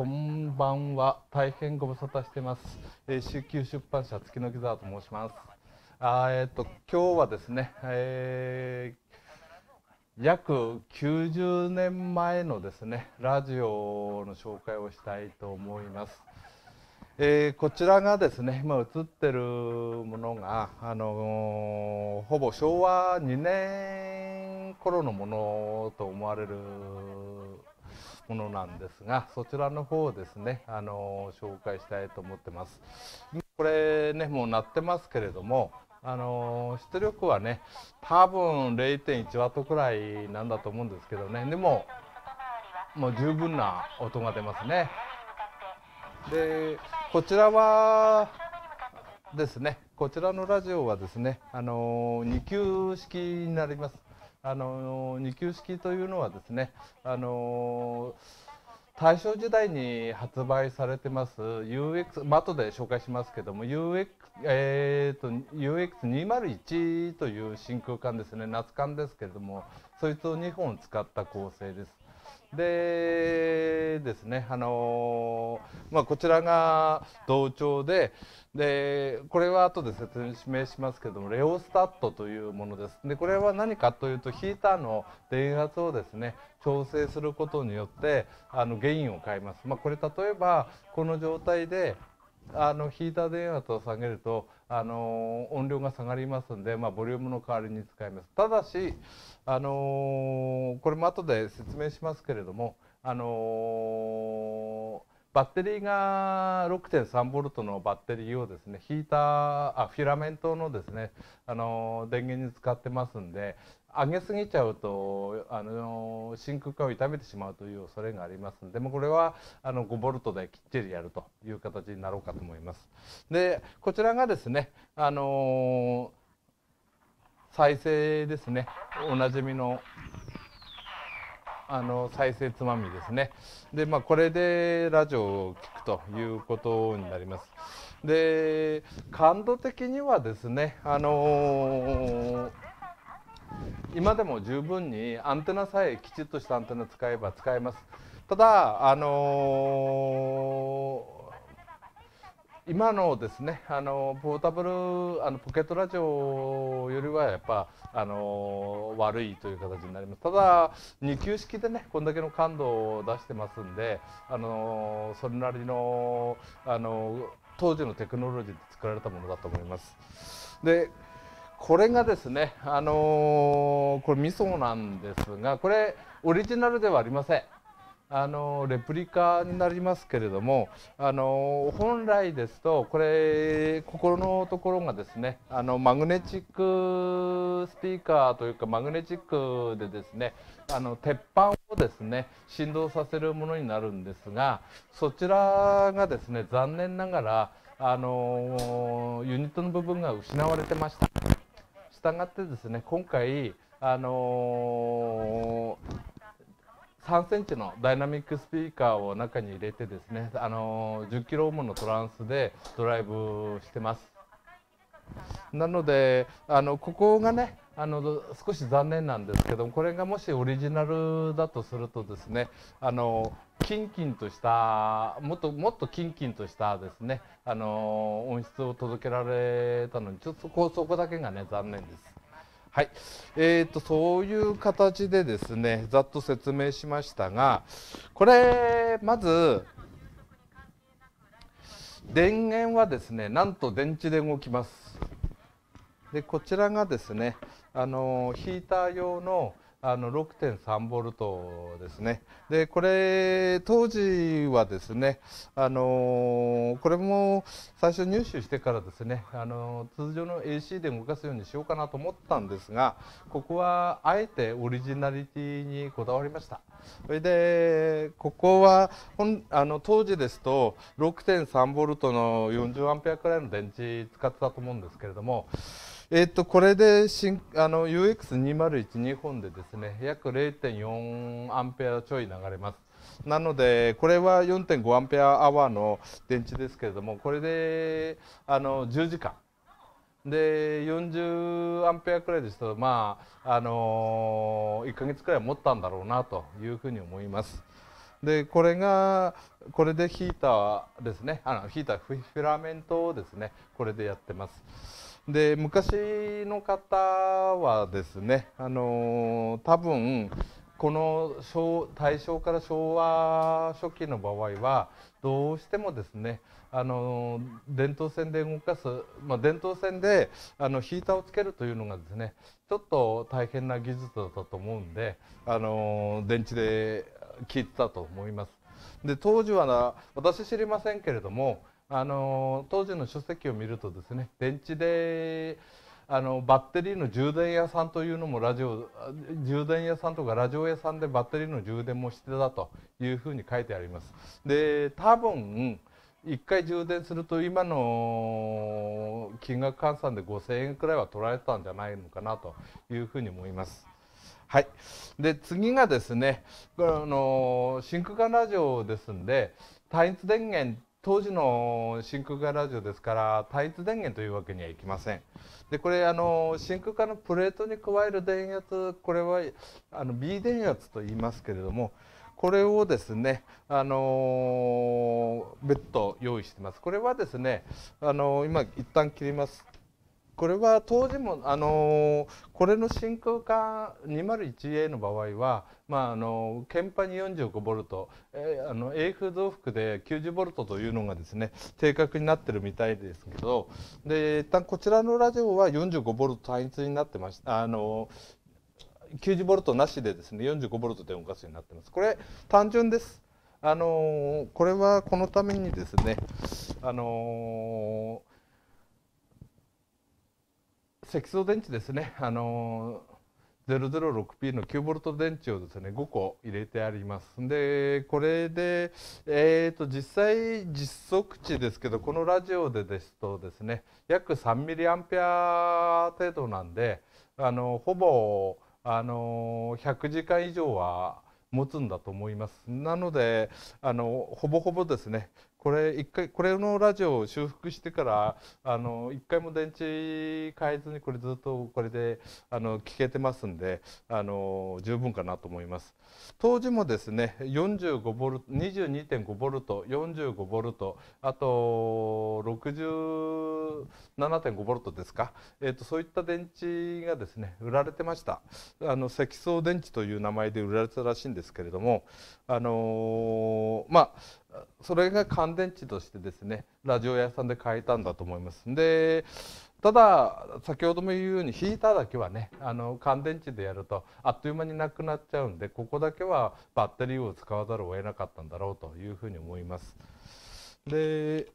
こんばんは。大変ご無沙汰してます。えー、週休出版社月の木沢と申します。あえっ、ー、と今日はですね、えー、約90年前のですねラジオの紹介をしたいと思います。えー、こちらがですね今映ってるものが、あのー、ほぼ昭和2年頃のものと思われるものなんですがそちらの方をですねあの紹介したいと思ってます。これねもう鳴ってますけれどもあの出力はね多分0.1ワットくらいなんだと思うんですけどねでももう十分な音が出ますね。でこちらはですねこちらのラジオはですねあの2級式になります。あの二級式というのはですねあの大正時代に発売されてます UX、まあ、後で紹介しますけども UX、えーと、UX201 という真空管ですね夏管ですけれどもそいつを2本使った構成です。でですね、あのー、まあ、こちらが同調ででこれは後で説明しますけどもレオスタットというものですでこれは何かというとヒーターの電圧をですね調整することによってあの原因を変えます、まあ、これ例えばこの状態であのヒーター電圧を下げるとあの音量が下がりますんで、まあ、ボリュームの代わりに使いますただし、あのこれも後で説明しますけれども、あのバッテリーが6.3ボルトのバッテリーをですねヒーターあフィラメントのですねあの電源に使ってますんで上げすぎちゃうとあの真空管を傷めてしまうという恐れがありますのでもこれはあの5ボルトできっちりやるという形になろうかと思います。でこちらがですねあの再生ですねおなじみのあの再生つまみですねで、まあ、これでラジオを聴くということになりますで感度的にはですねあのー、今でも十分にアンテナさえきちっとしたアンテナ使えば使えますただあのー今のですねあのポータブルあのポケットラジオよりはやっぱあの悪いという形になりますただ2級式でねこんだけの感度を出してますんであのそれなりのあの当時のテクノロジーで作られたものだと思います。でこれがですねあのこれミソなんですがこれオリジナルではありません。あのレプリカになりますけれどもあの本来ですとこれ心のところがですねあのマグネチックスピーカーというかマグネチックでですねあの鉄板をですね振動させるものになるんですがそちらがですね残念ながらあのユニットの部分が失われてました。したがってですね今回あのー3センチのダイナミックスピーカーを中に入れてですね、あの10キロオームのトランスでドライブしてます。なのであのここがねあの少し残念なんですけどもこれがもしオリジナルだとするとですねあのキンキンとしたもっともっとキンキンとしたですねあの音質を届けられたのにちょっとこそこだけがね残念です。はい、えーと、とそういう形でですねざっと説明しましたがこれまず電源はですねなんと電池で動きますでこちらがですねあのヒーター用のあの6.3ボルトですね。でこれ当時はですね、あのー、これも最初入手してからですね、あのー、通常の AC で動かすようにしようかなと思ったんですがここはあえてオリジナリティにこだわりました。それでここはあの当時ですと6.3ボルトの40アンペアくらいの電池使ってたと思うんですけれども。えっと、これで新あの UX2012 本でですね約0.4アンペアちょい流れます。なので、これは4.5アンペアアワーの電池ですけれども、これであの10時間。で40アンペアくらいですと、まああの1か月くらい持ったんだろうなというふうに思います。でこれがこれでヒーターですねあのヒーターフィラメントをですねこれでやってます。で昔の方はですね、あのー、多分この大正から昭和初期の場合はどうしてもですねあの電統線で動かす、まあ、電灯線であのヒーターをつけるというのがですねちょっと大変な技術だったと思うんであの電池で切いてたと思います。で当時はな私知りませんけれどもあの当時の書籍を見るとですね電池であのバッテリーの充電屋さんというのもラジオ充電屋さんとかラジオ屋さんでバッテリーの充電もしてたというふうに書いてあります。で多分1回充電すると今の金額換算で5000円くらいは取られたんじゃないのかなというふうに思います。はい、で次がですねこの真空管ラジオですんで単一電源当時の真空化ラジオですから単一電源というわけにはいきませんでこれあの真空化のプレートに加える電圧これはあの B 電圧と言いますけれどもこれをですね、あの別途用意してます。これはですね、あの今一旦切ります。これは当時も、あのこれの真空管 201A の場合は、まあ、あの鍵盤に45ボルト、えー、あの A 風動幅で90ボルトというのがですね定格になってるみたいですけどで一旦こちらのラジオは45ボルト単一になってましたあの90ボルトなしでですね45ボルトで動かすようになってます。これ単純です。あのこれはこのためにですねあの積層電池ですね、あの 006P の9ボルト電池をですね5個入れてありますでこれで、えーと、実際実測値ですけどこのラジオでですとですね約3 m ペア程度なんであのほぼあの100時間以上は持つんだと思いますなのであのほぼほぼですねこれ一回これのラジオを修復してからあの一回も電池変えずにこれずっとこれであの聞けてますんであの十分かなと思います。当時もですね45ボルト22.5ボルト45ボルトあと67.5ボルトですか、えーと、そういった電池がですね売られてましたあの積層電池という名前で売られてたらしいんですけれどもあのー、まあそれが乾電池としてですねラジオ屋さんで買えたんだと思いますでただ先ほども言うようにヒーターだけはねあの乾電池でやるとあっという間になくなっちゃうんでここだけはバッテリーを使わざるを得なかったんだろうというふうに思います。で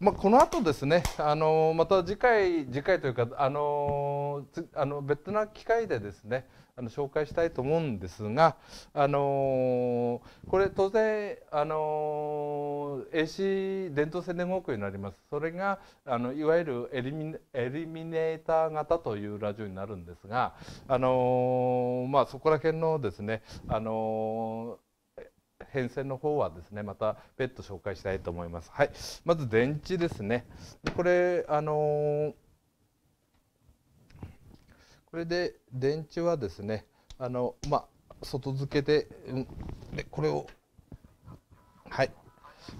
まあ、この後ですね、あのまた次回、次回というか、あのあの別な機会でですね、あの紹介したいと思うんですが、あのー、これ当然、あのー、AC 電動伝統青年航空になりますそれがあのいわゆるエリミエリミネーター型というラジオになるんですが、あのー、まあ、そこら辺のですね、あの変遷の方はですねまた別途紹介したいと思います。はい、まず電池ですね。これあのこれで電池はですねあのまあ外付けで,、うん、でこれをはい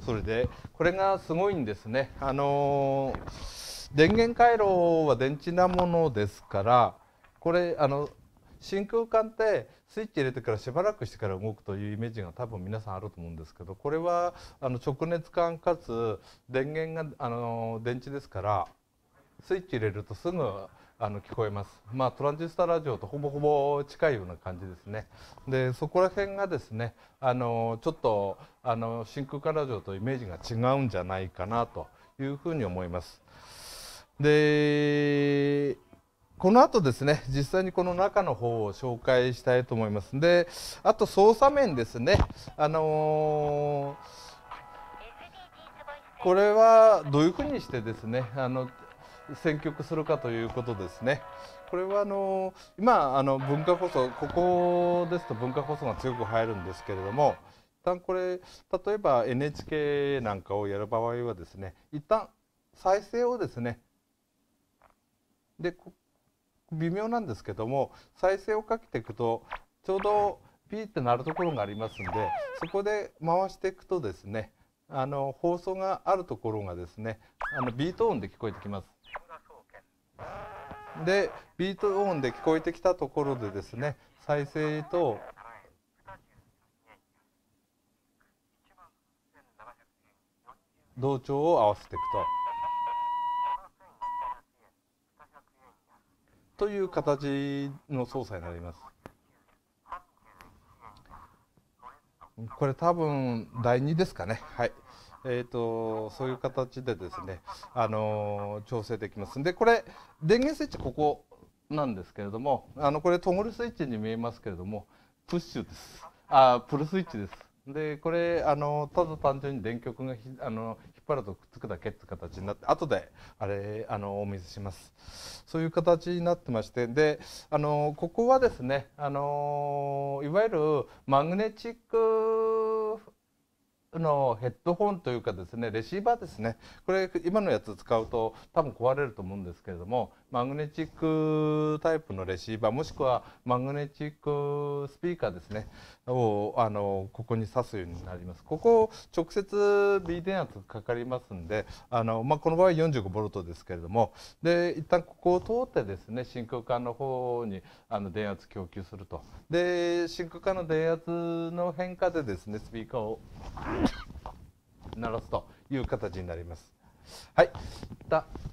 それでこれがすごいんですねあのー、電源回路は電池なものですからこれあの真空管ってスイッチ入れてからしばらくしてから動くというイメージが多分皆さんあると思うんですけどこれはあの直熱管かつ電源があの電池ですからスイッチ入れるとすぐあの聞こえます、まあ、トランジスタラジオとほぼほぼ近いような感じですねでそこら辺がですねあのちょっとあの真空管ラジオとイメージが違うんじゃないかなというふうに思いますでこの後ですね、実際にこの中の方を紹介したいと思います。で、あと操作面ですね。あのー、これはどういうふうにしてですね、あの選曲するかということですね。これはあの今あの文化放送ここですと文化放送が強く入るんですけれども一旦これ例えば NHK なんかをやる場合はですね一旦再生をですねで微妙なんですけども再生をかけていくとちょうどピーって鳴るところがありますんでそこで回していくとですねあの放送があるところがですねあのビート音で聞こえてきます。でビート音で聞こえてきたところでですね再生と同調を合わせていくと。という形の操作になります。これ多分第2ですかね。はい。えーと、そういう形でですね、あのー、調整できますでこれ電源スイッチここなんですけれどもあのこれトグルスイッチに見えますけれどもプッシュですあプルスイッチですでこれあのただ単純に電極があの引っ張るとくっつくだけって形になって後であれあのお見せしますそういう形になってましてであのここはですねあのいわゆるマグネチックあのヘッドホンというかですねレシーバーですねこれ今のやつ使うと多分壊れると思うんですけれどもマグネチックタイプのレシーバーもしくはマグネチックスピーカーですねをあのここに挿すようになりますここ直接 B 電圧かかりますんであの、まあ、この場合 45V ですけれどもで一旦ここを通ってですね真空管の方にあの電圧供給するとで真空管の電圧の変化でですねスピーカーを鳴らすという形になります。はい、